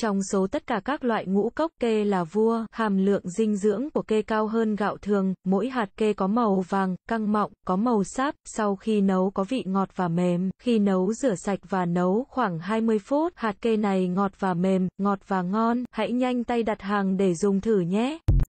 Trong số tất cả các loại ngũ cốc kê là vua, hàm lượng dinh dưỡng của kê cao hơn gạo thường, mỗi hạt kê có màu vàng, căng mọng, có màu sáp, sau khi nấu có vị ngọt và mềm, khi nấu rửa sạch và nấu khoảng 20 phút, hạt kê này ngọt và mềm, ngọt và ngon, hãy nhanh tay đặt hàng để dùng thử nhé.